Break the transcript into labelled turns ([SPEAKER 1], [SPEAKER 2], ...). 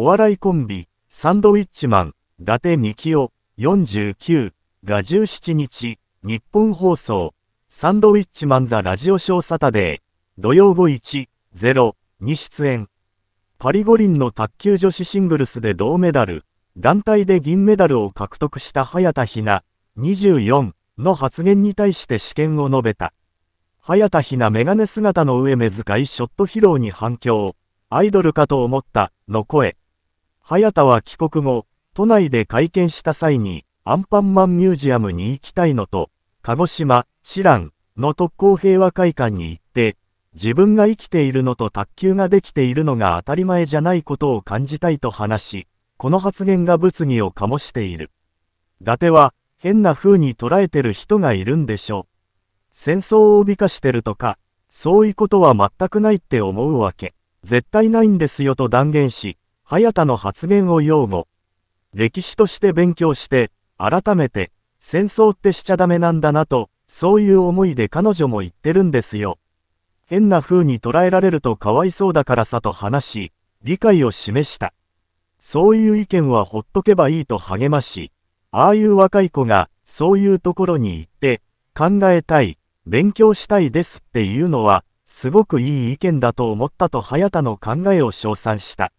[SPEAKER 1] お笑いコンビ、サンドウィッチマン、伊達みきお、49が17日、日本放送、サンドウィッチマンザラジオショーサタデー、土曜午1、0に出演。パリ五輪の卓球女子シングルスで銅メダル、団体で銀メダルを獲得した早田ひな、24の発言に対して試験を述べた。早田ひなメガネ姿の上目遣いショット披露に反響、アイドルかと思った、の声。早田は帰国後、都内で会見した際に、アンパンマンミュージアムに行きたいのと、鹿児島、知覧の特攻平和会館に行って、自分が生きているのと卓球ができているのが当たり前じゃないことを感じたいと話し、この発言が物議を醸している。伊達は、変な風に捉えてる人がいるんでしょう。戦争を美化してるとか、そういうことは全くないって思うわけ。絶対ないんですよと断言し、早田の発言を擁護。歴史として勉強して、改めて、戦争ってしちゃダメなんだなと、そういう思いで彼女も言ってるんですよ。変な風に捉えられるとかわいそうだからさと話し、理解を示した。そういう意見はほっとけばいいと励まし、ああいう若い子が、そういうところに行って、考えたい、勉強したいですっていうのは、すごくいい意見だと思ったと早田の考えを称賛した。